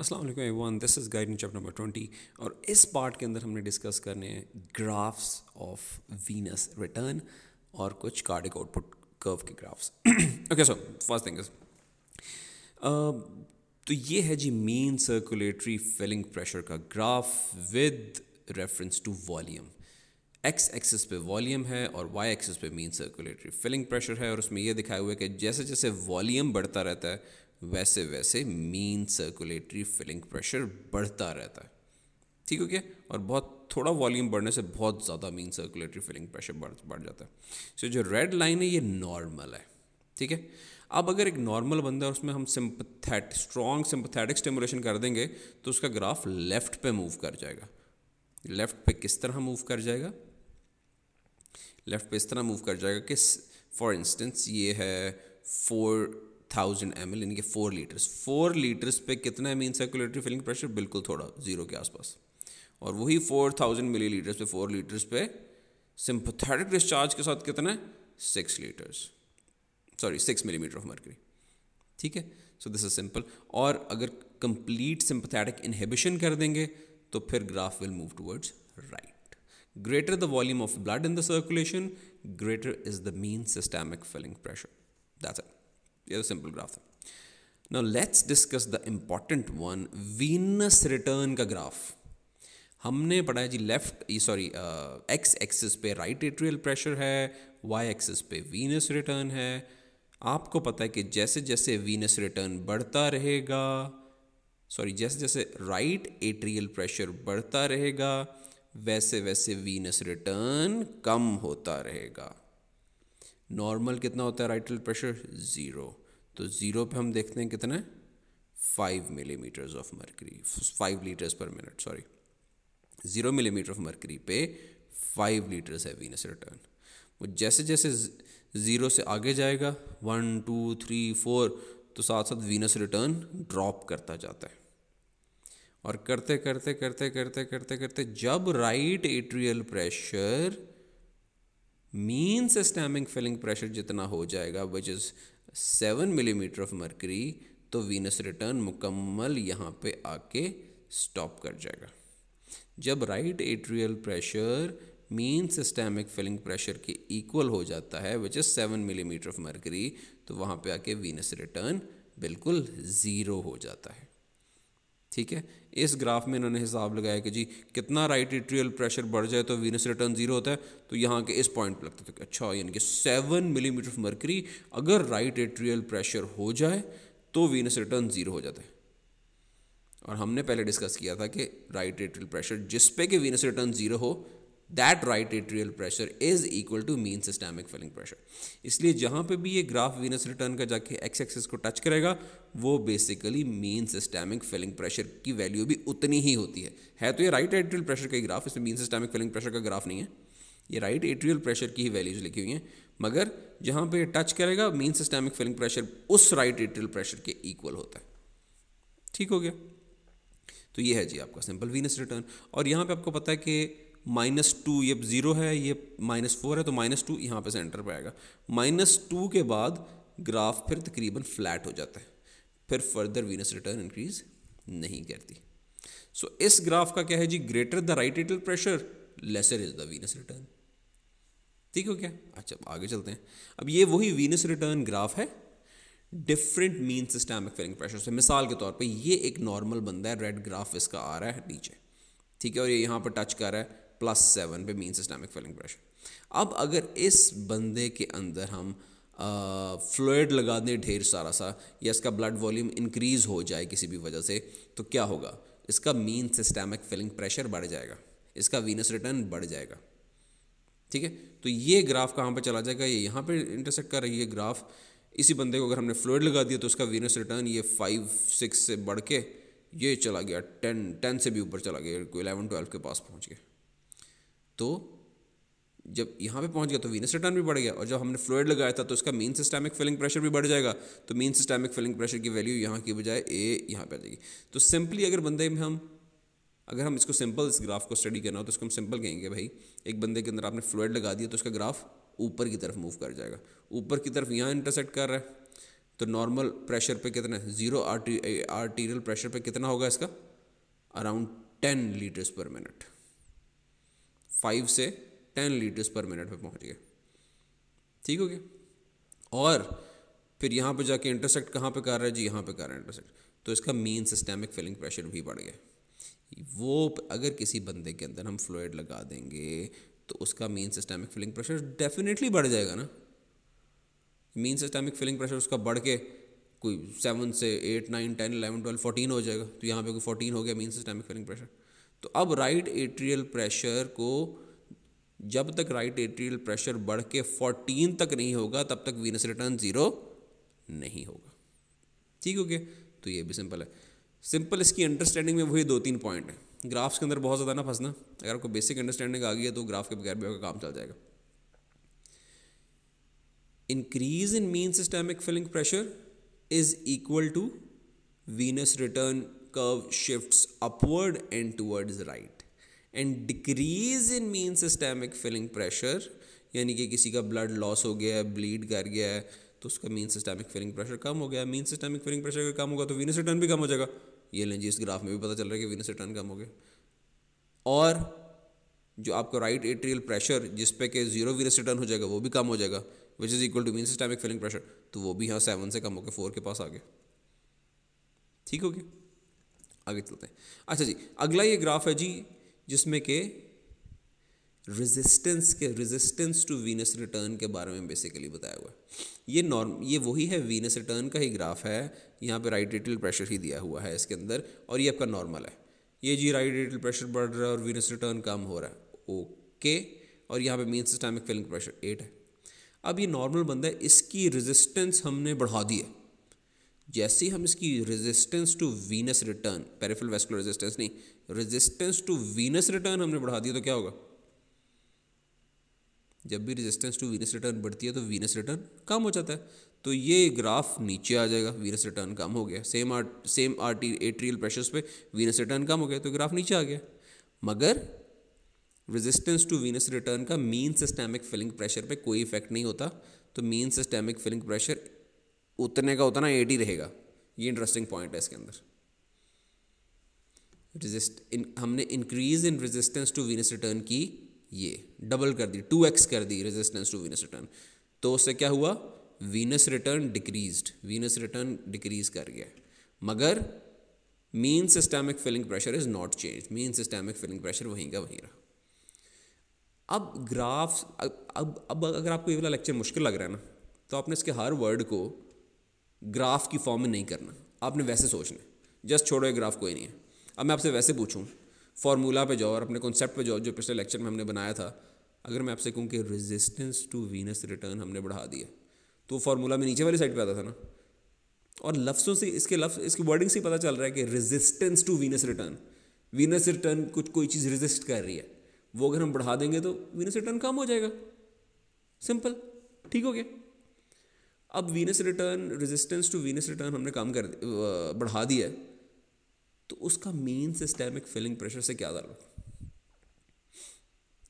असलम वालेकुम this is guide chapter number twenty और इस पार्ट के अंदर हमने डिस्कस करने हैं ग्राफ्स ऑफ वीनस रिटर्न और कुछ कार्डिक आउटपुट कर्व के graphs okay so first thing is तो ये है जी मेन सर्कुलेटरी फिलिंग प्रेशर का graph with reference to volume X axis पे वॉल्यूम है और वाई एक्सिस पे मेन सर्कुलेटरी फिलिंग प्रेशर है और उसमें यह दिखाया हुआ है कि जैसे जैसे वॉल्यूम बढ़ता रहता है वैसे वैसे मीन सर्कुलेटरी फिलिंग प्रेशर बढ़ता रहता है ठीक हो गया और बहुत थोड़ा वॉल्यूम बढ़ने से बहुत ज़्यादा मीन सर्कुलेटरी फिलिंग प्रेशर बढ़ बढ़ जाता है सो so, जो रेड लाइन है ये नॉर्मल है ठीक है अब अगर एक नॉर्मल बंदा है उसमें हम सिंपथेट स्ट्रॉन्ग सिंपथेटिक स्टिमुलेशन कर देंगे तो उसका ग्राफ लेफ्ट पे मूव कर जाएगा लेफ्ट पे किस तरह मूव कर जाएगा लेफ्ट पे इस तरह मूव कर जाएगा कि फॉर इंस्टेंस ये है फोर थाउजेंड एम यानी कि फोर लीटर्स फोर लीटर्स पे कितना है मीन सर्कुलेटरी फिलिंग प्रेशर बिल्कुल थोड़ा जीरो के आसपास और वही फोर थाउजेंड मिली लीटर्स पे फोर लीटर्स पे सिंपथेटिक डिस्चार्ज के साथ कितना है six litres sorry six millimetre of mercury ठीक है सो दिस इज सिंपल और अगर कंप्लीट सिंपथेटिक इनहिबिशन कर देंगे तो फिर graph will move towards right greater the volume of blood in the circulation greater is the mean systemic filling pressure that's it ये तो सिंपल ग्राफ था now let's discuss the important one venous return का graph हमने पढ़ा है जी left sorry X axis पे right atrial pressure है वाई एक्सिस पे वीनस रिटर्न है आपको पता है कि जैसे जैसे वीनस रिटर्न बढ़ता रहेगा सॉरी जैसे जैसे राइट एट्रियल प्रेशर बढ़ता रहेगा वैसे वैसे वीनस रिटर्न कम होता रहेगा नॉर्मल कितना होता है राइट एट्रियल प्रेशर ज़ीरो तो ज़ीरो पे हम देखते हैं कितना है five millimetres of mercury five litres per minute sorry zero millimetre of mercury पे फाइव लीटर्स है वीनस रिटर्न वो जैसे जैसे ज़ीरो से आगे जाएगा वन टू थ्री फोर तो साथ साथ वीनस रिटर्न ड्रॉप करता जाता है और करते करते करते करते करते करते जब राइट एट्रियल प्रेशर मीन से फिलिंग प्रेशर जितना हो जाएगा which is seven millimetre of mercury तो वीनस रिटर्न मुकम्मल यहाँ पे आके स्टॉप कर जाएगा जब right atrial pressure mean systemic filling pressure के इक्वल हो जाता है which is seven millimetre of mercury तो वहाँ पे आके वीनस रिटर्न बिल्कुल ज़ीरो हो जाता है ठीक है इस ग्राफ में इन्होंने हिसाब लगाया कि जी कितना राइट एट्रियल प्रेशर बढ़ जाए तो वीनस रिटर्न जीरो होता है तो यहाँ के इस पॉइंट पर लगता था कि अच्छा यानी कि सेवन मिलीमीटर ऑफ मरकरी अगर राइट एट्रियल प्रेशर हो जाए तो वीनस रिटर्न जीरो हो जाता है और हमने पहले डिस्कस किया था कि राइट एट्रियल प्रेशर जिस पे कि वीनस रिटर्न जीरो हो that right atrial pressure is equal to mean systemic filling pressure इसलिए जहाँ पे भी ये ग्राफ वीनस रिटर्न का जाके एक्स एक्सेस को टच करेगा वो basically mean systemic filling pressure की वैल्यू भी उतनी ही होती है है तो ये राइट एट्रियल प्रेशर का ही ग्राफ इसमें मीन सिस्टमिक फिलिंग प्रेशर का ग्राफ नहीं है ये राइट एट्रियल प्रेशर की ही वैल्यूज लिखी हुई हैं मगर जहाँ पे टच करेगा मीन सिस्टमिक फिलिंग प्रेशर उस राइट एट्रियल प्रेशर के इक्वल होता है ठीक हो गया तो ये है जी आपका सिंपल वीनस रिटर्न और यहाँ पे आपको पता है कि माइनस टू ये ज़ीरो है ये माइनस फोर है तो माइनस टू यहाँ पर सेंटर पर आएगा माइनस टू के बाद ग्राफ फिर तकरीबन फ्लैट हो जाता है फिर फर्दर वीनस रिटर्न इंक्रीज नहीं करती सो so, इस ग्राफ का क्या है जी greater the right atrial pressure lesser is the venous return ठीक हो क्या अच्छा आगे चलते हैं अब ये वही वीनस रिटर्न ग्राफ है different mean systemic filling pressure से मिसाल के तौर पे ये एक नॉर्मल बंदा है रेड ग्राफ इसका आ रहा है नीचे ठीक है और ये यहाँ पर टच कर रहा है प्लस सेवन पे मीन सिस्टमिक फिलिंग प्रेशर अब अगर इस बंदे के अंदर हम फ्लोइड लगा दें ढेर सारा सा या इसका ब्लड वॉल्यूम इंक्रीज हो जाए किसी भी वजह से तो क्या होगा इसका मीन सिस्टमिक फिलिंग प्रेशर बढ़ जाएगा इसका वीनस रिटर्न बढ़ जाएगा ठीक है तो ये ग्राफ कहाँ पर चला जाएगा ये यहाँ पर इंटरसेक्ट कर रही है ग्राफ इसी बंदे को अगर हमने फ्लोइड लगा दिया तो उसका वीनस रिटर्न ये फाइव सिक्स से बढ़ के ये चला गया टेन टेन से भी ऊपर चला गया इलेवन ट्वेल्व के पास पहुँच गया तो जब यहाँ पे पहुँच गया तो वीनस रिटर्न भी बढ़ गया और जब हमने फ्लोइड लगाया था तो इसका मेन सिस्टमिक फिलिंग प्रेशर भी बढ़ जाएगा तो मेन सिस्टमिक फिलिंग प्रेशर की वैल्यू यहाँ की बजाय ए यहाँ पे आ जाएगी तो सिंपली अगर बंदे में हम अगर हम इसको सिंपल इस ग्राफ को स्टडी करना हो तो इसको हम सिंपल कहेंगे भाई एक बंदे के अंदर आपने फ्लोइड लगा दिया तो उसका ग्राफ ऊपर की तरफ मूव कर जाएगा ऊपर की तरफ यहाँ इंटरसेक्ट कर रहा है तो नॉर्मल प्रेशर पे कितना है जीरो आर्टी आर्टीरियल प्रेशर पे कितना होगा इसका around ten litres per minute five से टेन लीटर्स पर मिनट पे पहुंच गए ठीक हो गया और फिर यहाँ पे जाके इंटरसेक्ट कहाँ पे कर रहा है जी यहाँ पे कर रहा है इंटरसेक्ट तो इसका मीन सिस्टेमिक फिलिंग प्रेशर भी बढ़ गया वो अगर किसी बंदे के अंदर हम फ्लोइड लगा देंगे तो उसका mean systemic filling pressure definitely बढ़ जाएगा ना मीन सिस्टेमिक फिलिंग प्रेशर उसका बढ़ के कोई सेवन से eight nine ten eleven twelve fourteen हो जाएगा तो यहाँ पे कोई फोर्टीन हो गया मीन सिस्टेमिक फिलिंग प्रेशर तो अब राइट एट्रियल प्रेशर को जब तक राइट एट्रियल प्रेशर बढ़ के फोर्टीन तक नहीं होगा तब तक वीनस रिटर्न ज़ीरो नहीं होगा ठीक हो गया तो ये भी सिंपल है सिंपल इसकी अंडरस्टैंडिंग में वही दो तीन पॉइंट हैं ग्राफ्स के अंदर बहुत ज़्यादा ना फंसना अगर आपको बेसिक अंडरस्टैंडिंग आ गई है तो ग्राफ के बगैर भी आपका काम चल जाएगा increase in mean systemic filling pressure is equal to venous return curve shifts upward and towards right and decrease in mean systemic filling pressure यानी कि किसी का ब्लड लॉस हो गया है ब्लीड कर गया है तो उसका मीन सिस्टेमिक फिलिंग प्रेशर कम हो गया मीन सिस्टेमिक फिलिंग प्रेशर अगर कम होगा तो वीनस रिटर्न भी कम हो जाएगा ये लें जी इस ग्राफ में भी पता चल रहा है कि वीनस रिटर्न कम हो गया और जो आपको राइट एट्रियल प्रेशर जिस पे के जीरो वीनस रिटर्न हो जाएगा वो भी कम हो जाएगा which is equal to mean systemic filling pressure तो वो भी यहाँ सेवन से कम होकर फोर के पास आ गया ठीक हो गया आगे चलते हैं अच्छा जी अगला ये ग्राफ है जी जिसमें के रेजिस्टेंस के रेजिस्टेंस टू वीनस रिटर्न के बारे में बेसिकली बताया हुआ है ये नॉर्म ये वही है वीनस रिटर्न का ही ग्राफ है यहाँ पे राइट रेटिल प्रेशर ही दिया हुआ है इसके अंदर और ये आपका नॉर्मल है ये जी राइट रेटिल प्रेशर बढ़ रहा है और वीनस रिटर्न कम हो रहा है ओके और यहाँ पे mean systemic filling pressure eight है अब ये नॉर्मल बंदा है इसकी रेजिस्टेंस हमने बढ़ा दी है जैसे ही हम इसकी resistance to venous return peripheral vascular resistance नहीं रेजिस्टेंस टू वीनस रिटर्न हमने बढ़ा दिया तो क्या होगा जब भी रेजिस्टेंस टू वीनस रिटर्न बढ़ती है तो वीनस रिटर्न कम हो जाता है तो ये ग्राफ नीचे आ जाएगा वीनस रिटर्न कम हो गया सेम आर सेम आर्टी एट्रियल प्रेशर्स पे वीनस रिटर्न कम हो गया तो ग्राफ नीचे आ गया मगर रेजिस्टेंस टू वीनस रिटर्न का मीन सिस्टेमिक फिलिंग प्रेशर पे कोई इफेक्ट नहीं होता तो मीन सिस्टेमिक फिलिंग प्रेशर उतने का उतना एटी रहेगा ये इंटरेस्टिंग पॉइंट है इसके अंदर रिजिस्ट इन हमने increase in resistance to venous return की ये डबल कर दी टू एक्स कर दी रेजिस्टेंस टू वीनस रिटर्न तो उससे क्या हुआ venous return decrease venous return decrease कर गया मगर mean systemic filling pressure is not change mean systemic filling pressure वहीं का वहीं रहा अब ग्राफ अब अब अगर आपको ये वाला लेक्चर मुश्किल लग रहा है ना तो आपने इसके हर वर्ड को ग्राफ की फॉर्म में नहीं करना आपने वैसे सोचना जस्ट छोड़ो ये ग्राफ कोई नहीं है अब मैं आपसे वैसे पूछूँ फार्मूला पे जाओ और अपने कॉन्सेप्ट पे जाओ जो पिछले लेक्चर में हमने बनाया था अगर मैं आपसे कहूँ कि रेजिस्टेंस टू वीनस रिटर्न हमने बढ़ा दिया तो फार्मूला में नीचे वाली साइड पे आता था ना और लफ्सों से इसके लफ्स इसकी वर्डिंग से ही पता चल रहा है कि resistance to venous return venous return कुछ कोई चीज़ रेजिस्ट कर रही है वो अगर हम बढ़ा देंगे तो वीनस रिटर्न कम हो जाएगा सिंपल ठीक हो गया अब venous return resistance to venous return हमने काम कर बढ़ा दिया है तो उसका मेन सिस्टेमिक फिलिंग प्रेशर से क्या ताल्लुक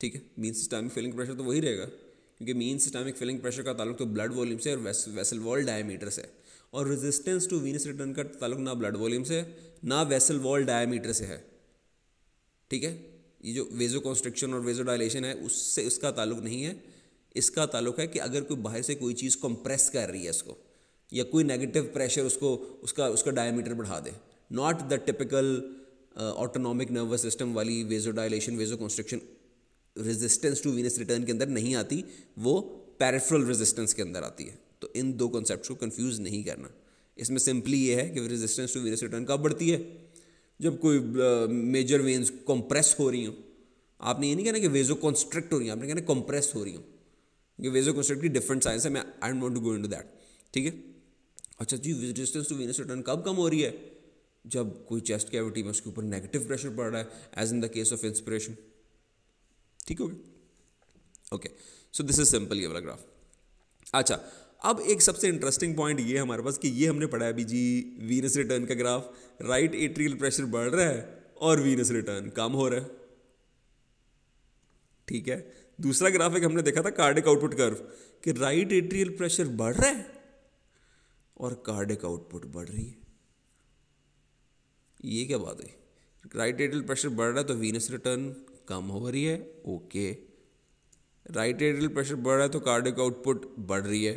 ठीक है मेन सिस्टेमिक फिलिंग प्रेशर तो वही रहेगा क्योंकि मेन सिस्टेमिक फिलिंग प्रेशर का ताल्लुक तो ब्लड वॉल्यूम से और वेसल वॉल डायमीटर से और रेजिस्टेंस टू वीनस रिटर्न का ताल्लुक ना ब्लड वॉल्यूम से ना वेसल वॉल डायमीटर से है ठीक है ये जो वेजो कॉन्स्ट्रक्शन और वेजो डायलेशन है उससे उसका ताल्लुक नहीं है इसका ताल्लुक है कि अगर कोई बाहर से कोई चीज़ कंप्रेस कर रही है इसको या कोई नेगेटिव प्रेशर उसको उसका उसका डायमीटर बढ़ा दे not the typical autonomic nervous system वाली vasodilation vasoconstriction resistance to venous return के अंदर नहीं आती वो पैरेफ्रल रेजिस्टेंस के अंदर आती है तो इन दो कॉन्सेप्ट को कन्फ्यूज नहीं करना इसमें सिंपली ये है कि रेजिस्टेंस टू वीनस रिटर्न कब बढ़ती है जब कोई मेजर वेन्स कंप्रेस हो रही हूँ आपने ये नहीं कहना कि वेजो कॉन्स्ट्रिक्ट हो रही हैं आपने कहना कंप्रेस हो रही हूँ क्योंकि वेजो की डिफरेंट साइंस है मैं I don't want to go into that ठीक है अच्छा जी रेजिस्टेंस टू वीनस रिटर्न कब कम हो रही है जब कोई चेस्ट कैविटी में उसके ऊपर नेगेटिव प्रेशर पड़ रहा है as in the case of inspiration ठीक हो गया okay so this is simple ये वाला ग्राफ अच्छा अब एक सबसे इंटरेस्टिंग पॉइंट ये हमारे पास कि ये हमने पढ़ा है अभी जी वीनस रिटर्न का ग्राफ राइट एट्रियल प्रेशर बढ़ रहा है और वीनस रिटर्न कम हो रहा है ठीक है दूसरा ग्राफिक हमने देखा था कार्डिक आउटपुट कर्व कि राइट एट्रियल प्रेशर बढ़ रहा है और कार्डिक आउटपुट बढ़ रही है ये क्या बात है राइट एट्रियल प्रेशर बढ़ रहा है तो वीनस रिटर्न कम हो रही है ओके राइट एट्रियल प्रेशर बढ़ रहा है तो कार्डिक आउटपुट बढ़ रही है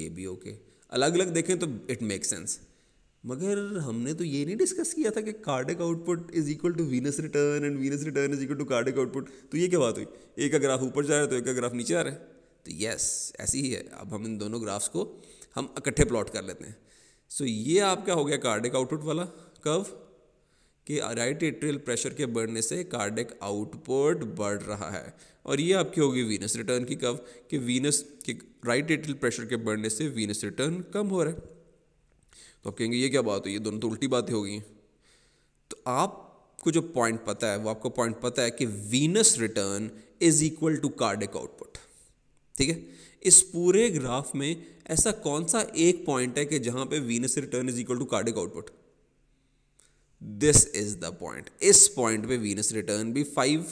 ये भी ओके अलग अलग देखें तो इट मेक सेंस मगर हमने तो ये नहीं डिस्कस किया था कि cardiac output is equal to venous return and venous return is equal to cardiac output तो ये क्या बात हुई एक का ग्राफ ऊपर जा रहा है तो एक का ग्राफ नीचे आ रहा है तो यस ऐसी ही है अब हम इन दोनों ग्राफ्स को हम इकट्ठे प्लॉट कर लेते हैं सो so, ये आपका हो गया कार्डिक आउटपुट वाला कव कि राइट एट्रियल प्रेशर के बढ़ने से कार्डिक आउटपुट बढ़ रहा है और ये आपकी होगी वीनस रिटर्न की कव कि वीनस के राइट एट्रियल प्रेशर के बढ़ने से वीनस रिटर्न कम हो रहा है तो आप कहेंगे ये क्या बात हो ये दोनों तो उल्टी बातें हो गई तो आपको जो पॉइंट पता है वो आपको पॉइंट पता है कि venous return is equal to cardiac output ठीक है इस पूरे ग्राफ में ऐसा कौन सा एक पॉइंट है कि जहां पे venous return is equal to cardiac output this is the point इस पॉइंट पे वीनस रिटर्न भी फाइव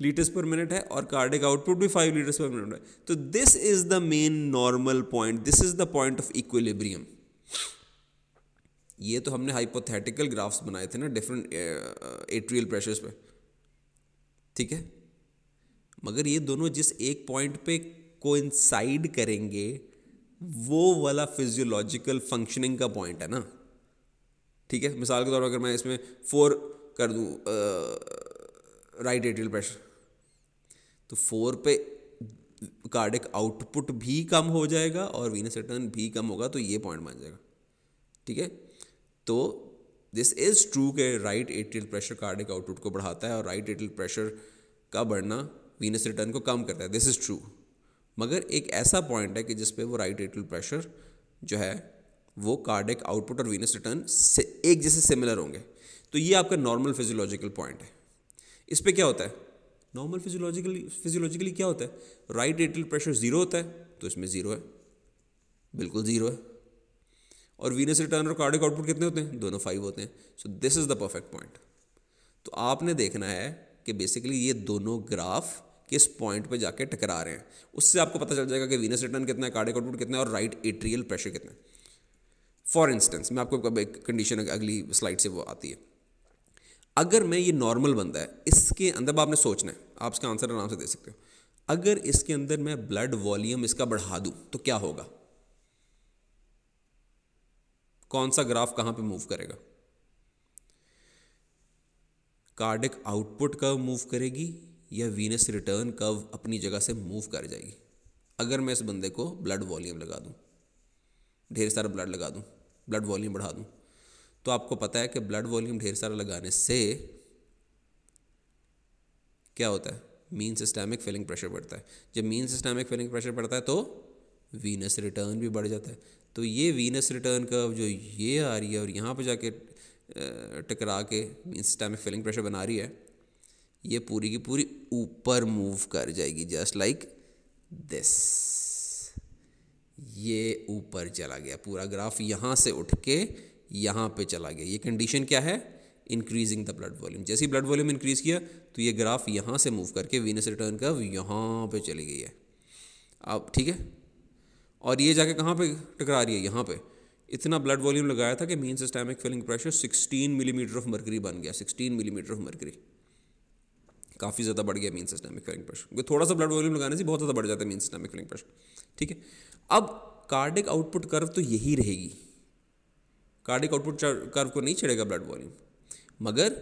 लीटर्स पर मिनट है और कार्डिक आउटपुट भी फाइव लीटर्स पर मिनट है तो this is the main normal point this is the point of equilibrium ये तो हमने हाइपोथेटिकल ग्राफ्स बनाए थे ना डिफरेंट एट्रियल प्रेशर्स पे ठीक है मगर ये दोनों जिस एक पॉइंट पे कोइंसाइड करेंगे वो वाला फिजियोलॉजिकल फंक्शनिंग का पॉइंट है ना ठीक है मिसाल के तौर पर अगर मैं इसमें फोर कर दूँ राइट एट्रियल प्रेशर तो फोर पे कार्डिक आउटपुट भी कम हो जाएगा और वीनस रिटर्न भी कम होगा तो ये पॉइंट बन जाएगा ठीक है तो दिस इज़ ट्रू के right atrial pressure cardiac output को बढ़ाता है और राइट एट्रियल प्रेशर का बढ़ना वीनस रिटर्न को कम करता है दिस इज़ ट्रू मगर एक ऐसा पॉइंट है कि जिस पे वो राइट एट्रियल प्रेशर जो है वो कार्डिक आउटपुट और वीनस रिटर्न से एक जैसे सिमिलर होंगे तो ये आपका नॉर्मल फिजियोलॉजिकल पॉइंट है इस पर क्या होता है नॉर्मल फिजियोलॉजिकली फिजियोलॉजिकली क्या होता है राइट एट्रियल प्रेशर ज़ीरो होता है तो इसमें ज़ीरो है बिल्कुल ज़ीरो है और वीनस रिटर्न और कार्डिक आउटपुट कितने होते हैं दोनों फाइव होते हैं so this is the perfect point तो आपने देखना है कि बेसिकली ये दोनों ग्राफ किस पॉइंट पे जाके टकरा रहे हैं उससे आपको पता चल जाएगा कि वीनस रिटर्न कितना है कार्डिक आउटपुट कितना है और राइट एट्रियल प्रेशर कितना है फॉर इंस्टेंस मैं आपको कंडीशन अगली स्लाइड से वो आती है अगर मैं ये नॉर्मल बंदा है इसके अंदर आपने सोचना है आप इसका आंसर आराम से दे सकते हो अगर इसके अंदर मैं ब्लड वॉल्यूम इसका बढ़ा दूं तो क्या होगा कौन सा ग्राफ कहां पे मूव करेगा कार्डिक आउटपुट कर्व मूव करेगी या वीनस रिटर्न कर्व अपनी जगह से मूव कर जाएगी अगर मैं इस बंदे को ब्लड वॉल्यूम लगा दूं ढेर सारा ब्लड लगा दूं ब्लड वॉल्यूम बढ़ा दूं तो आपको पता है कि ब्लड वॉल्यूम ढेर सारा लगाने से क्या होता है मीन सिस्टमिक फिलिंग प्रेशर बढ़ता है जब मीन सिस्टमिक फिलिंग प्रेशर बढ़ता है तो वीनस रिटर्न भी बढ़ जाता है तो ये वीनस रिटर्न कर्व जो ये आ रही है और यहाँ पर जाके टकरा के मीन सिस्टमिक फिलिंग प्रेशर बना रही है ये पूरी की पूरी ऊपर मूव कर जाएगी जस्ट लाइक दिस ये ऊपर चला गया पूरा ग्राफ यहाँ से उठ के यहाँ पे चला गया ये कंडीशन क्या है इंक्रीजिंग द ब्लड वॉल्यूम जैसे ही ब्लड वॉल्यूम इंक्रीज़ किया तो ये ग्राफ यहाँ से मूव करके वीनस रिटर्न का यहाँ पे चली गई है अब ठीक है और ये जाके कहाँ पे टकरा रही है यहाँ पे इतना ब्लड वॉल्यूम लगाया था कि mean systemic filling pressure 16 millimetre of mercury बन गया 16 मिलीमीटर ऑफ मरकरी काफ़ी ज़्यादा बढ़ गया मीन सिस्टमिक फिलिंग प्रेशर क्योंकि थोड़ा सा ब्लड वॉल्यूम लगाने से बहुत ज़्यादा बढ़ जाता है मीन सिस्टमिक फिलिंग प्रेशर ठीक है अब कार्डिक आउटपुट कर्व तो यही रहेगी कार्डिक आउटपुट कर्व को नहीं छेड़ेगा ब्लड वॉल्यूम मगर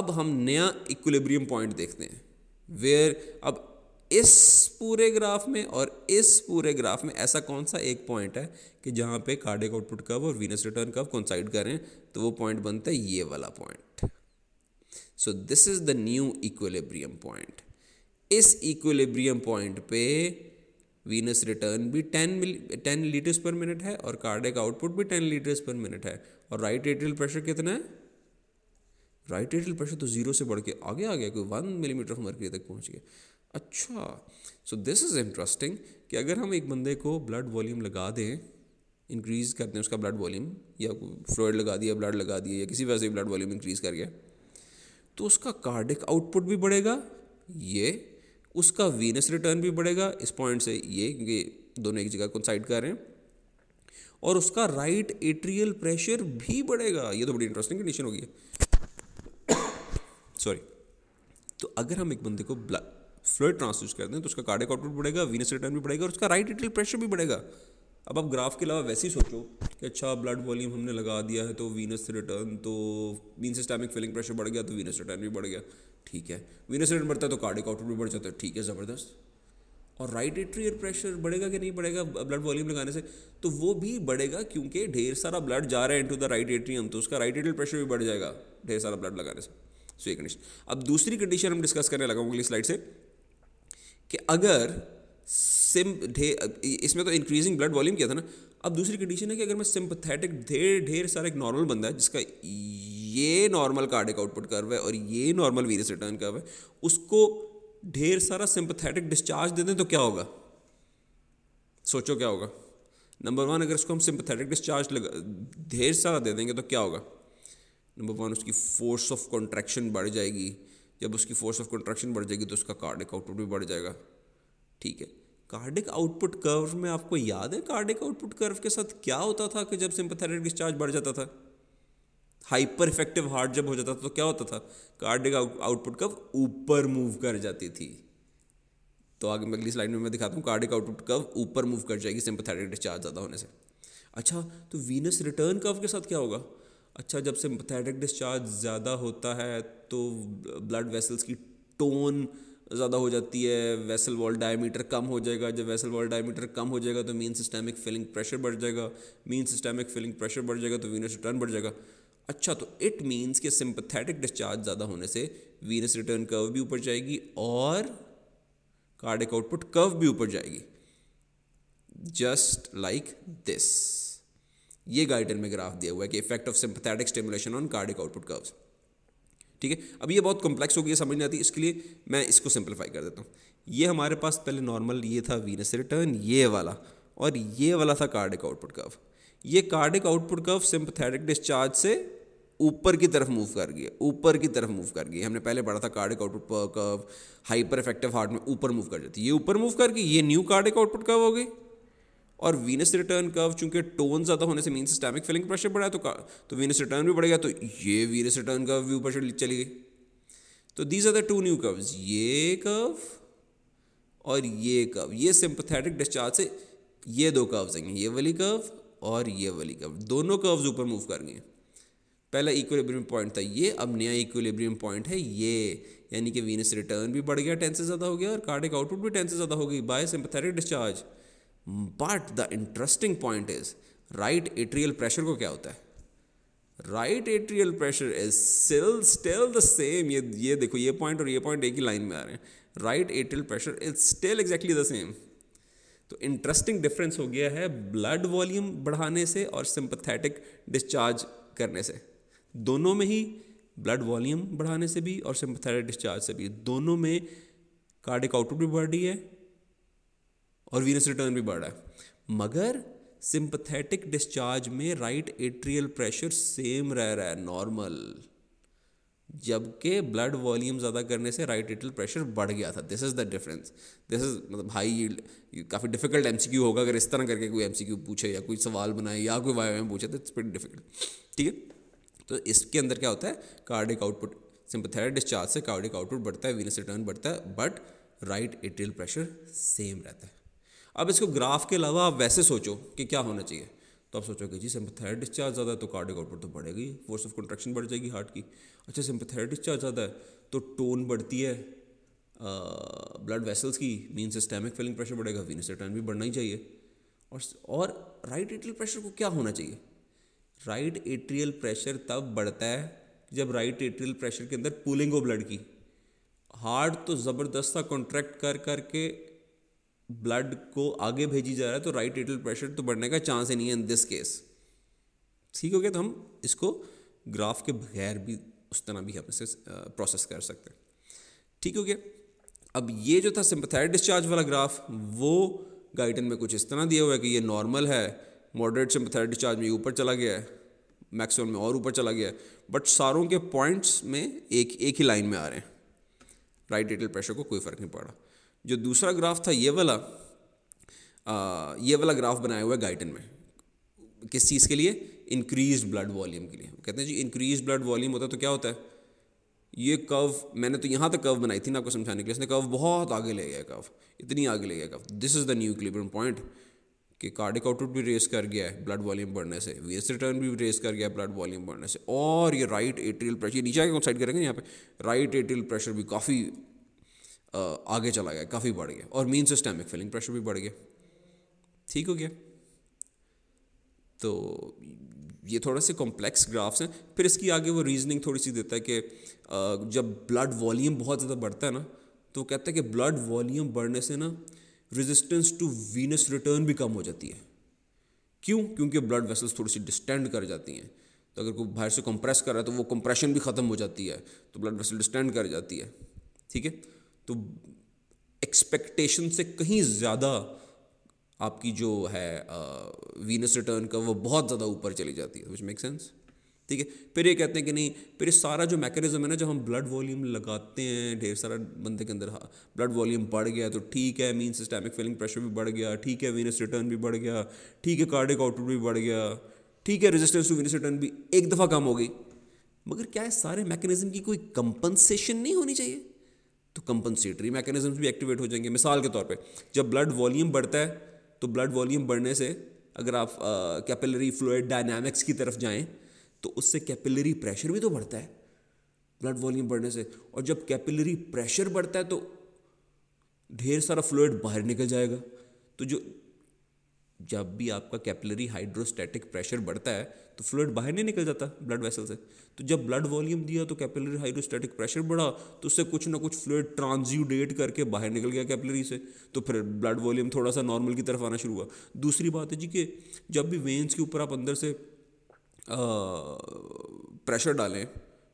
अब हम नया इक्विलिब्रियम पॉइंट देखते हैं वेयर अब इस पूरे ग्राफ में और इस पूरे ग्राफ में ऐसा कौन सा एक पॉइंट है कि जहां पे कार्डिक आउटपुट कर्व और वीनस रिटर्न कर्व कोइंसाइड करें तो वो पॉइंट बनता है ये वाला point so this is the new equilibrium point इस इक्विलिब्रियम पॉइंट पे वीनस रिटर्न भी ten mil ten litres per minute है और कार्डिक आउटपुट भी टेन लीटर्स पर मिनट है और राइट एट्रियल प्रेशर कितना है राइट एट्रियल प्रेशर तो जीरो से बढ़ के आगे आ गया कोई वन मिलीमीटर ऑफ मर्करी तक पहुँच गया अच्छा सो दिस इज़ इंटरेस्टिंग कि अगर हम एक बंदे को ब्लड वॉल्यूम लगा दें इंक्रीज़ कर दें उसका ब्लड वॉल्यूम या फ्लोइड लगा दिया ब्लड लगा दिया या किसी वजह से ब्लड वॉल्यूम इंक्रीज़ कर गया तो उसका कार्डिक आउटपुट भी बढ़ेगा ये उसका वीनस रिटर्न भी बढ़ेगा इस पॉइंट से ये क्योंकि दोनों एक जगह कंसाइड कर रहे हैं और उसका राइट एट्रियल प्रेशर भी बढ़ेगा ये तो बड़ी इंटरेस्टिंग कंडीशन होगी सॉरी तो अगर हम एक बंदे को ब्लड फ्लड ट्रांसफ्यूज कर दें तो उसका कार्डिक आउटपुट बढ़ेगा वीनस रिटर्न भी बढ़ेगा और उसका राइट एट्रियल प्रेशर भी बढ़ेगा अब आप ग्राफ के अलावा वैसे ही सोचो कि अच्छा ब्लड वॉल्यूम हमने लगा दिया है तो वीनस रिटर्न तो मीन सिस्टमिक फिलिंग प्रेशर बढ़ गया तो वीनस रिटर्न भी बढ़ गया ठीक है वीनस रेट बढ़ता है तो कार्डिक आउटपुट भी बढ़ जाता है ठीक है ज़बरदस्त और राइट एट्री एयर प्रेशर बढ़ेगा कि नहीं बढ़ेगा ब्लड वॉल्यूम लगाने से तो वो भी बढ़ेगा क्योंकि ढेर सारा ब्लड जा रहा है इनटू द राइट एट्रियम तो उसका राइट एट्रियल प्रेशर भी बढ़ जाएगा ढेर सारा ब्लड लगाने से सो ये कंडीशन अब दूसरी कंडीशन हम डिस्कस करने लगा अगली स्लाइड से कि अगर सिम इसमें तो इंक्रीजिंग ब्लड वॉल्यूम किया था ना अब दूसरी कंडीशन है कि अगर मैं सिंपथेटिक ढेर ढेर सारा एक नॉर्मल बंदा है जिसका ये नॉर्मल कार्डिक आउटपुट कर्व है और ये नॉर्मल वीरस रिटर्न कर्व है उसको ढेर सारा सिंपथेटिक डिस्चार्ज दे दें तो क्या होगा सोचो क्या होगा नंबर वन अगर उसको हम सिंपथेटिक डिस्चार्ज लगा ढेर सारा दे देंगे तो क्या होगा नंबर वन उसकी फोर्स ऑफ कॉन्ट्रैक्शन बढ़ जाएगी जब उसकी फोर्स ऑफ कॉन्ट्रैक्शन बढ़ जाएगी तो उसका कार्डिक आउटपुट भी बढ़ जाएगा ठीक है कार्डिक आउटपुट कर्व में आपको याद है कार्डिक आउटपुट कर्व के साथ क्या होता था कि जब सिंपथेटिक डिस्चार्ज बढ़ जाता था हाइपर इफेक्टिव हार्ट जब हो जाता था तो क्या होता था कार्डिक आउटपुट कब ऊपर मूव कर जाती थी तो आगे मैं अगली स्लाइड में मैं दिखाता हूँ कार्डिक आउटपुट कब ऊपर मूव कर जाएगी सिंपथेटिक डिस्चार्ज ज़्यादा होने से अच्छा तो वीनस रिटर्न कर्व के साथ क्या होगा अच्छा जब सिंपथेटिक डिस्चार्ज ज़्यादा होता है तो ब्लड वेसल्स की टोन ज़्यादा हो जाती है वेसल वॉल डायमीटर कम हो जाएगा जब वेसल वॉल डायमीटर कम हो जाएगा तो मीन सिस्टेमिक फिलिंग प्रेशर बढ़ जाएगा मीन सिस्टेमिक फिलिंग प्रेशर बढ़ जाएगा तो वीनस रिटर्न बढ़ जाएगा अच्छा तो इट मीन्स कि सिंपथेटिक डिस्चार्ज ज़्यादा होने से वीनस रिटर्न कर्व भी ऊपर जाएगी और कार्डिक आउटपुट कर्व भी ऊपर जाएगी जस्ट लाइक दिस ये गाइडल में ग्राफ दिया हुआ है कि effect of sympathetic stimulation on cardiac output curves ठीक है अब ये बहुत कॉम्प्लेक्स हो गया समझ नहीं आती इसके लिए मैं इसको सिंप्लीफाई कर देता हूँ ये हमारे पास पहले नॉर्मल ये था वीनस रिटर्न ये वाला और ये वाला था कार्डिक आउटपुट कर्व ये cardiac output curve sympathetic discharge से ऊपर की तरफ मूव कर गई है ऊपर की तरफ मूव कर गई हमने पहले पढ़ा था cardiac output curve hyper effective heart में ऊपर मूव कर जाती है ये ऊपर मूव करके ये न्यू कार्डिक आउटपुट कर्व हो गई और वीनस रिटर्न कर्व चूंकि टोन ज़्यादा होने से मीन सिस्टमिक फिलिंग प्रेशर बढ़ा तो तो वीनस रिटर्न भी बढ़ गया तो ये वीनस रिटर्न कर्व भी ऊपर चली गई तो these are the two new curves ये कर्व और ये कर्व ये सिंपथेटिक डिस्चार्ज से ये दो कर्व्स आएंगे ये वाली कर्व और ये वाली कर्व दोनों कर्व्स ऊपर मूव कर गए पहला इक्विलिब्रियम पॉइंट था ये अब नया इक्विलिब्रियम पॉइंट है ये यानी कि वीनस रिटर्न भी बढ़ गया टेन से ज़्यादा हो गया और कार्डिक आउटपुट भी टेन से ज़्यादा हो गई by sympathetic discharge but the interesting point is right atrial pressure को क्या होता है right atrial pressure is still still the same ये ये देखो ये पॉइंट और ये पॉइंट एक ही लाइन में आ रहे हैं right atrial pressure is still exactly the same तो इंटरेस्टिंग डिफरेंस हो गया है ब्लड वॉल्यूम बढ़ाने से और सिंपथेटिक डिस्चार्ज करने से दोनों में ही ब्लड वॉल्यूम बढ़ाने से भी और सिंपथेटिक डिस्चार्ज से भी दोनों में कार्डिक आउटपुट भी बढ़ रही है और वीनस रिटर्न भी बढ़ रहा है मगर सिंपथेटिक डिस्चार्ज में राइट एट्रियल प्रेशर सेम रह रहा है नॉर्मल जबकि ब्लड वॉल्यूम ज़्यादा करने से राइट एट्रियल प्रेशर बढ़ गया था this is the difference this is मतलब हाई यील्ड काफ़ी डिफिकल्ट एम होगा अगर इस तरह करके कोई एम पूछे या कोई सवाल बनाए या कोई वायु में पूछे तो इट्स वेरी डिफिकल्ट ठीक है तो इसके अंदर क्या होता है कार्डिक आउटपुट सिंपथेरा डिस्चार्ज से कार्डिक आउटपुट बढ़ता है वीनस रिटर्न बढ़ता है but right atrial pressure same रहता है अब इसको ग्राफ के अलावा आप वैसे सोचो कि क्या होना चाहिए तो आप सोचोगे जी सिंपथेरा डिस्चार्ज ज़्यादा है तो कार्डिक आउटपुट तो बढ़ेगी फोर्स ऑफ कंट्रक्शन बढ़ जाएगी हार्ट की अच्छा सिंपथेरा डिस्चार्ज ज़्यादा है तो टोन बढ़ती है ब्लड वेसल्स की मीन सिस्टेमिक फिलिंग प्रेशर बढ़ेगा वीनस रिटर्न भी बढ़ना ही चाहिए और और राइट एट्रियल प्रेशर को क्या होना चाहिए राइट एट्रियल प्रेशर तब बढ़ता है जब राइट एट्रियल प्रेशर के अंदर पुलिंग हो ब्लड की हार्ट तो ज़बरदस्ता कॉन्ट्रैक्ट कर करके ब्लड को आगे भेजी जा रहा है तो राइट एट्रियल प्रेशर तो बढ़ने का चांस ही नहीं है इन दिस केस ठीक हो गया तो हम इसको ग्राफ के बगैर भी उस तरह भी हम इसे प्रोसेस कर सकते हैं ठीक हो गया अब ये जो था सिंपथैटिक डिस्चार्ज वाला ग्राफ वो गाइडन में कुछ इस तरह दिया हुआ है कि ये नॉर्मल है मॉडरेट से थर्ड डिस्चार्ज में ऊपर चला गया है मैक्सिमम में और ऊपर चला गया है बट सारों के पॉइंट्स में एक एक ही लाइन में आ रहे हैं राइट एटल प्रेशर को कोई फ़र्क नहीं पड़ा जो दूसरा ग्राफ था ये वाला आ, ये वाला ग्राफ बनाया हुआ है गाइटन में किस चीज़ के लिए इंक्रीज ब्लड वॉल्यूम के लिए कहते हैं जी इंक्रीज ब्लड वॉल्यूम होता है तो क्या होता है ये कव मैंने तो यहाँ तक कव बनाई थी ना आपको समझाने के लिए इसने कव बहुत आगे ले गया कव इतनी आगे ले गया कव this is the new point कि कार्डिक आउटपुट भी रेस कर गया है ब्लड वॉल्यूम बढ़ने से वी एस रिटर्न भी रेस कर गया है ब्लड वॉल्यूम बढ़ने से और ये राइट एट्रियल प्रेशर नीचे आगे कौन साइड करेंगे यहाँ पे राइट एट्रियल प्रेशर भी काफ़ी आगे चला गया काफ़ी बढ़ गया और मीन सिस्टेमिक फिलिंग प्रेशर भी बढ़ गया ठीक हो गया तो ये थोड़ा से कॉम्प्लेक्स ग्राफ्स हैं फिर इसकी आगे वो रीजनिंग थोड़ी सी देता है कि जब ब्लड वॉल्यूम बहुत ज़्यादा बढ़ता है ना तो कहता है कि ब्लड वॉल्यूम बढ़ने से ना रेजिस्टेंस टू वीनस रिटर्न भी कम हो जाती है क्यों क्योंकि ब्लड वेसल्स थोड़ी सी डिस्टेंड कर जाती हैं तो अगर कोई बाहर से कंप्रेस कर रहा है तो वो कंप्रेशन भी ख़त्म हो जाती है तो ब्लड वेसल डिस्टेंड कर जाती है ठीक है तो एक्सपेक्टेशन से कहीं ज़्यादा आपकी जो है वीनस रिटर्न का वो बहुत ज़्यादा ऊपर चली जाती है विच मेक सेंस ठीक है फिर ये कहते हैं कि नहीं फिर ये सारा जो मैकेनिज्म है ना जब हम ब्लड वॉल्यूम लगाते हैं ढेर सारा बंदे के अंदर ब्लड हाँ, वॉल्यूम बढ़ गया तो ठीक है मीन सिस्टमिक फेलिंग प्रेशर भी बढ़ गया ठीक है वीनस रिटर्न भी बढ़ गया ठीक है कार्डिक आउटपुट भी बढ़ गया ठीक है रेजिस्टेंस टू वीनस रिटर्न भी एक दफ़ा कम हो गई मगर क्या है सारे मैकेनिज्म की कोई कंपनसेशन नहीं होनी चाहिए तो कंपनसेटरी मैकेनिज्म भी एक्टिवेट हो जाएंगे मिसाल के तौर पर जब ब्लड वॉल्यूम बढ़ता है तो ब्लड वॉल्यूम बढ़ने से अगर आप कैपिलरी फ्लूड डायनामिक्स की तरफ जाएँ तो उससे कैपिलरी प्रेशर भी तो बढ़ता है ब्लड वॉल्यूम बढ़ने से और जब कैपिलरी प्रेशर बढ़ता है तो ढेर सारा फ्लूड बाहर निकल जाएगा तो जो जब भी आपका कैपिलरी हाइड्रोस्टैटिक प्रेशर बढ़ता है तो फ्लूड बाहर नहीं निकल जाता ब्लड वेसल से तो जब ब्लड वॉल्यूम दिया तो कैपिलरी हाइड्रोस्टैटिक प्रेशर बढ़ा तो उससे कुछ ना कुछ फ्लूड ट्रांसयूडेट करके बाहर निकल गया कैपिलरी से तो फिर ब्लड वॉल्यूम थोड़ा सा नॉर्मल की तरफ आना शुरू हुआ दूसरी बात है जी कि जब भी वेंस के ऊपर आप अंदर से प्रेशर डालें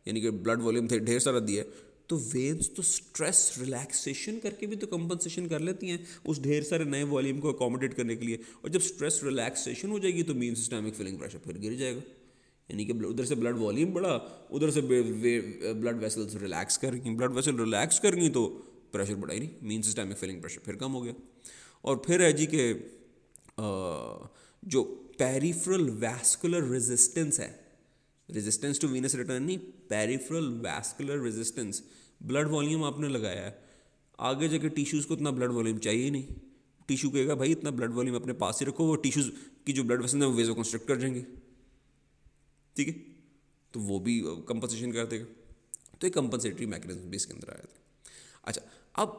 यानी कि ब्लड वॉल्यूम थे ढेर सारा दिए तो वेन्स तो स्ट्रेस रिलैक्सेशन करके भी तो कंपनसेशन कर लेती हैं उस ढेर सारे नए वॉल्यूम को अकोमोडेट करने के लिए और जब स्ट्रेस रिलैक्सेशन हो जाएगी तो मीन सिस्टमिक फिलिंग प्रेशर फिर गिर जाएगा यानी कि उधर से ब्लड वॉल्यूम बढ़ा उधर से ब्लड वेसल्स रिलैक्स कर गई ब्लड वेसल रिलैक्स कर गई तो प्रेशर बढ़ाई नहीं मीन सिस्टमिक फिलिंग प्रेशर फिर कम हो गया और फिर है जी के जो पेरीफ्रल वैस्कुलर रेजिस्टेंस है रेजिस्टेंस टू वीनस रिटर्न नहीं peripheral vascular resistance blood volume आपने लगाया है आगे जाके टिश्यूज़ को इतना ब्लड वॉल्यूम चाहिए नहीं टिश्यू कहेगा भाई इतना ब्लड वॉल्यूम अपने पास ही रखो वो टिश्यूज़ की जो ब्लड वेसन है वो वेजो कंस्ट्रक्ट कर जाएंगे ठीक है तो वो भी कंपनसेशन कर देगा तो एक कंपनसेटरी मैकेनिज्म भी इसके अंदर आया था अच्छा अब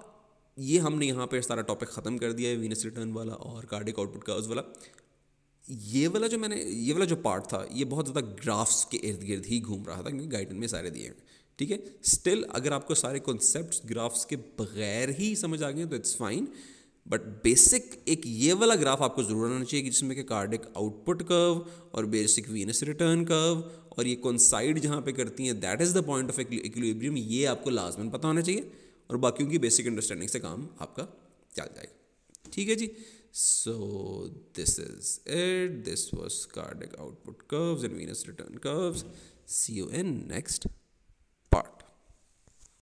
ये हमने यहाँ पर सारा टॉपिक ख़त्म कर दिया है वीनस रिटर्न वाला और कार्डिक आउटपुट कर्व्स वाला ये वाला जो मैंने ये वाला जो पार्ट था ये बहुत ज़्यादा ग्राफ्स के इर्द गिर्द ही घूम रहा था क्योंकि गाइडन में सारे दिए हैं ठीक है स्टिल अगर आपको सारे कॉन्सेप्ट ग्राफ्स के बगैर ही समझ आ गए तो इट्स फाइन बट बेसिक एक ये वाला ग्राफ आपको जरूर आना चाहिए जिसमें कि कार्डिक आउटपुट कर्व और बेसिक वीनस रिटर्न कर्व और ये कॉन्साइड जहाँ पे करती हैं that is the point of equilibrium ये आपको लाजमन पता होना चाहिए और बाकियों की बेसिक अंडरस्टैंडिंग से काम आपका चल जाएगा ठीक है जी So this is it. This was cardiac output curves and venous return curves. See you in next